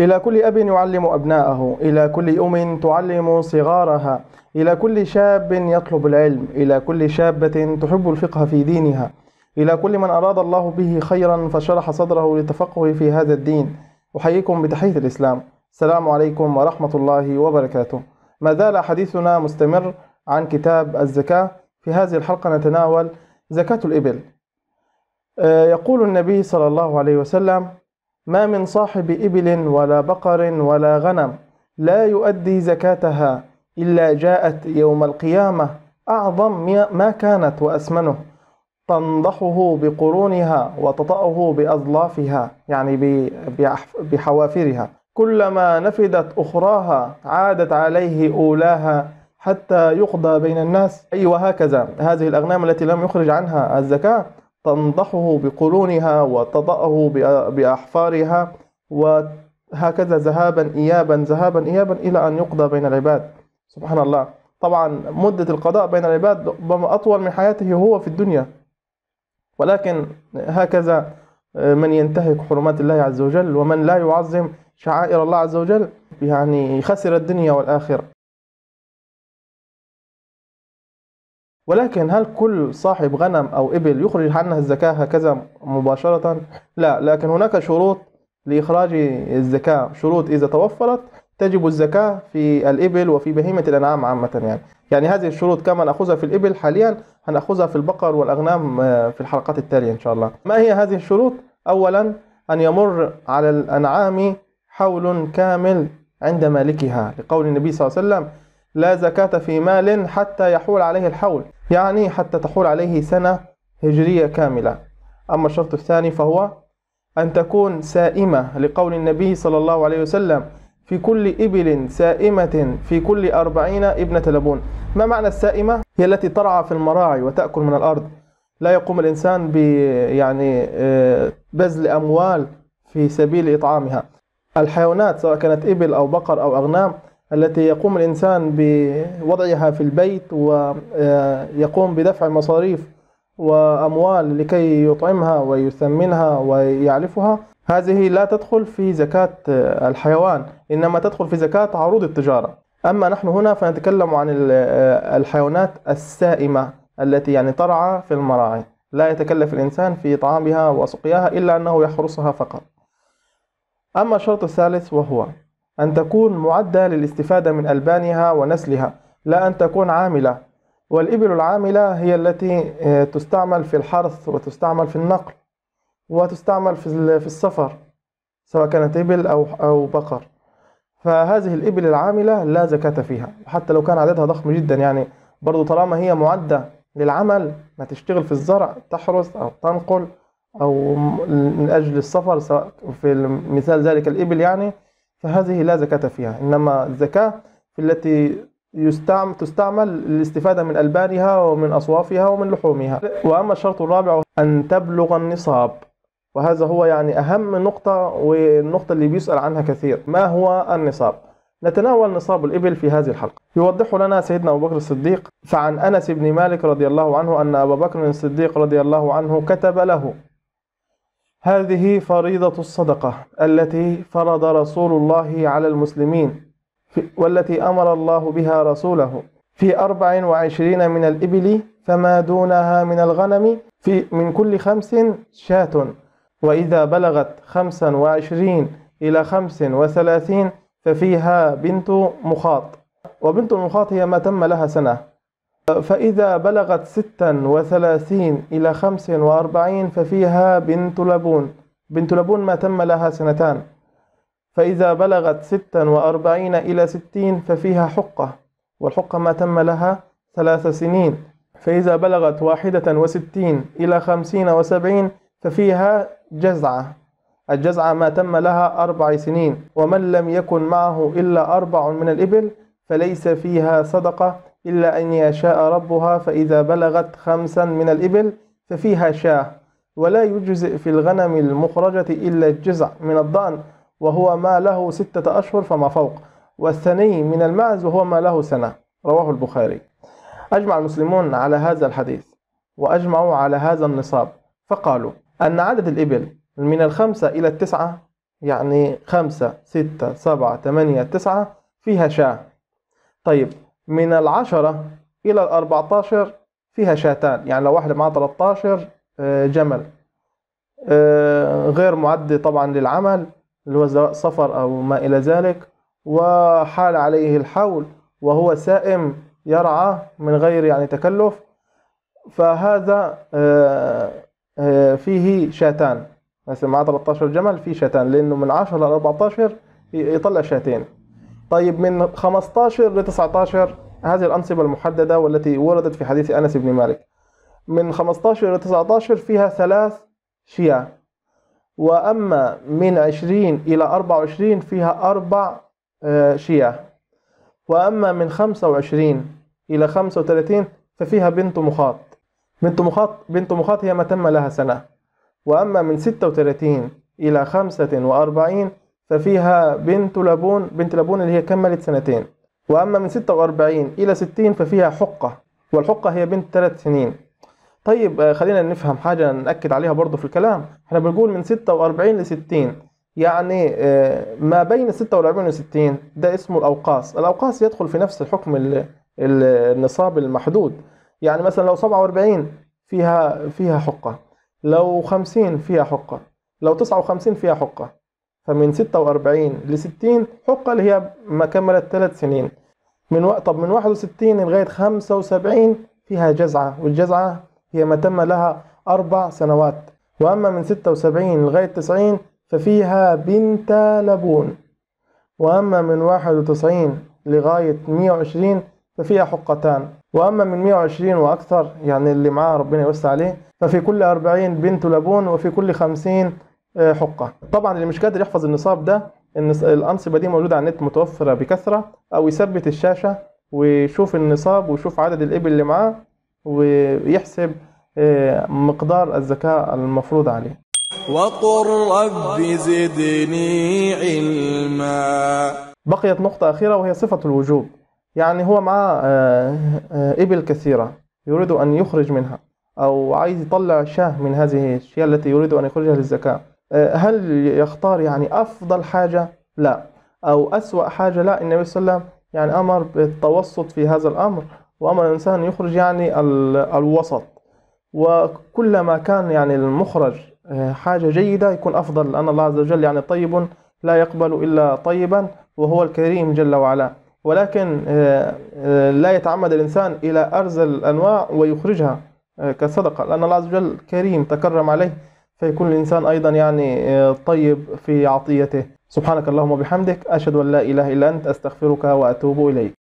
إلى كل أب يعلم أبناءه إلى كل أم تعلم صغارها إلى كل شاب يطلب العلم إلى كل شابة تحب الفقه في دينها إلى كل من أراد الله به خيرا فشرح صدره للتفقه في هذا الدين أحييكم بتحية الإسلام السلام عليكم ورحمة الله وبركاته ما زال حديثنا مستمر عن كتاب الزكاة في هذه الحلقة نتناول زكاة الإبل آه، يقول النبي صلى الله عليه وسلم ما من صاحب إبل ولا بقر ولا غنم لا يؤدي زكاتها إلا جاءت يوم القيامة أعظم ما كانت وأسمنه تنضحه بقرونها وتطأه بأظلافها يعني بحوافرها كلما نفدت أخراها عادت عليه أولاها حتى يقضى بين الناس أي أيوة وهكذا هذه الأغنام التي لم يخرج عنها الزكاة تنضحه بقرونها وتضأه بأحفارها وهكذا ذهابا إيابا ذهابا إيابا إلى أن يقضى بين العباد سبحان الله طبعا مدة القضاء بين العباد ربما أطول من حياته هو في الدنيا ولكن هكذا من ينتهك حرمات الله عز وجل ومن لا يعظم شعائر الله عز وجل يعني خسر الدنيا والآخرة ولكن هل كل صاحب غنم أو إبل يخرج عنها الزكاة هكذا مباشرة؟ لا لكن هناك شروط لإخراج الزكاة شروط إذا توفرت تجب الزكاة في الإبل وفي بهيمة الأنعام عامة يعني يعني هذه الشروط كما نأخذها في الإبل حاليا هنأخذها في البقر والأغنام آه، في الحلقات التالية إن شاء الله ما هي هذه الشروط؟ أولا أن يمر على الأنعام حول كامل عند مالكها لقول النبي صلى الله عليه وسلم لا زكاة في مال حتى يحول عليه الحول يعني حتى تحول عليه سنة هجرية كاملة أما الشرط الثاني فهو أن تكون سائمة لقول النبي صلى الله عليه وسلم في كل إبل سائمة في كل أربعين ابنة لبون ما معنى السائمة؟ هي التي ترعى في المراعي وتأكل من الأرض لا يقوم الإنسان يعني آه، بذل أموال في سبيل إطعامها الحيوانات سواء كانت إبل أو بقر أو أغنام التي يقوم الإنسان بوضعها في البيت ويقوم بدفع مصاريف وأموال لكي يطعمها ويثمنها ويعرفها هذه لا تدخل في زكاة الحيوان إنما تدخل في زكاة عروض التجارة أما نحن هنا فنتكلم عن الحيوانات السائمة التي يعني ترعى في المراعي لا يتكلف الإنسان في طعامها وسقياها إلا أنه يحرسها فقط أما الشرط الثالث وهو أن تكون معدة للاستفادة من ألبانها ونسلها لا أن تكون عاملة والإبل العاملة هي التي آه، تستعمل في الحرث وتستعمل في النقل وتستعمل في السفر سواء كانت إبل أو أو بقر فهذه الإبل العاملة لا زكاة فيها حتى لو كان عددها ضخم جدا يعني برضو طالما هي معدة للعمل ما تشتغل في الزرع تحرث أو تنقل أو من أجل السفر سواء في مثال ذلك الإبل يعني فهذه لا زكاة فيها إنما الزكاة في التي يستعمل تستعمل للاستفادة من ألبانها ومن أصوافها ومن لحومها وأما الشرط الرابع أن تبلغ النصاب وهذا هو يعني أهم نقطة والنقطة اللي بيسأل عنها كثير ما هو النصاب؟ نتناول نصاب الإبل في هذه الحلقة يوضح لنا سيدنا أبو بكر الصديق فعن أنس بن مالك رضي الله عنه أن أبا بكر الصديق رضي الله عنه كتب له هذه فريضة الصدقة التي فرض رسول الله على المسلمين والتي أمر الله بها رسوله في 24 من الإبل فما دونها من الغنم في من كل خمس شاة وإذا بلغت 25 إلى 35 ففيها بنت مخاط وبنت المخاط هي ما تم لها سنة فإذا بلغت ستا وثلاثين إلى خمس وأربعين ففيها بنت لبون بنت لبون ما تم لها سنتان فإذا بلغت ستا وأربعين إلى ستين ففيها حقة والحقة ما تم لها ثلاث سنين فإذا بلغت واحدة وستين إلى خمسين وسبعين ففيها جزعة الجزعة ما تم لها أربع سنين ومن لم يكن معه إلا أربع من الإبل فليس فيها صدقة إلا أن يشاء ربها فإذا بلغت خمسا من الإبل ففيها شاة ولا يجزئ في الغنم المخرجة إلا الجزع من الضأن وهو ما له ستة أشهر فما فوق والثني من المعز وهو ما له سنة رواه البخاري أجمع المسلمون على هذا الحديث وأجمعوا على هذا النصاب فقالوا أن عدد الإبل من الخمسة إلى التسعة يعني خمسة ستة سبعة ثمانية تسعة فيها شاة طيب من العشرة إلى الأربعتاشر فيها شاتان يعني لو واحدة معاها 13 آه، جمل آه، غير معد طبعا للعمل اللي هو سفر أو ما إلى ذلك وحال عليه الحول وهو سائم يرعى من غير يعني تكلف فهذا آه، فيه شاتان مثلا مع 13 جمل فيه شاتان لأنه من 10 ل 14 يطلع شاتين طيب من 15 ل 19 هذه الأنصبة المحددة والتي وردت في حديث أنس بن مالك من 15 ل 19 فيها ثلاث شيع وأما من 20 إلى 24 فيها أربع آه، شيع وأما من 25 إلى 35 ففيها بنت مخاط بنت مخاط بنت مخاط هي ما تم لها سنة وأما من 36 إلى 45 ففيها بنت لابون بنت لابون اللي هي كملت سنتين وأما من 46 إلى 60 ففيها حقة والحقة هي بنت ثلاث سنين طيب آه، خلينا نفهم حاجة نأكد عليها برضه في الكلام احنا بنقول من 46 ل 60 يعني آه، ما بين 46 و 60 ده اسمه الأوقاص الأوقاص يدخل في نفس الحكم النصاب المحدود يعني مثلا لو 47 فيها فيها حقة لو 50 فيها حقة لو 59 فيها حقة فمن 46 ل 60 حقة اللي هي ما كملت 3 سنين من وقت طب من 61 لغاية 75 فيها جزعة والجزعة هي ما تم لها أربع سنوات وأما من 76 لغاية 90 ففيها بنت لبون وأما من 91 لغاية 120 ففيها حقتان وأما من 120 وأكثر يعني اللي معاه ربنا يوسع عليه ففي كل 40 بنت لبون وفي كل 50 آه، حقه طبعا اللي مش قادر يحفظ النصاب ده الانصبه دي موجوده على النت متوفره بكثره او يثبت الشاشه ويشوف النصاب ويشوف عدد الابل اللي معاه ويحسب آه، مقدار الذكاء المفروض عليه وقل رب زدني علما بقيت نقطة أخيرة وهي صفة الوجوب يعني هو معاه آه، إبل كثيرة يريد أن يخرج منها أو عايز يطلع شاه من هذه الشيء التي يريد أن يخرجها للزكاة آه، هل يختار يعني أفضل حاجة؟ لا أو أسوأ حاجة؟ لا النبي صلى الله عليه وسلم يعني أمر بالتوسط في هذا الأمر وأمر الإنسان يخرج يعني الوسط وكلما كان يعني المخرج آه، حاجة جيدة يكون أفضل لأن الله عز وجل يعني طيب لا يقبل إلا طيبا وهو الكريم جل وعلا ولكن آه، لا يتعمد الإنسان إلى أرز الأنواع ويخرجها كصدقة لأن الله عز وجل كريم تكرم عليه فيكون الإنسان أيضا يعني آه، طيب في عطيته سبحانك اللهم وبحمدك أشهد أن لا إله إلا أنت أستغفرك وأتوب إليك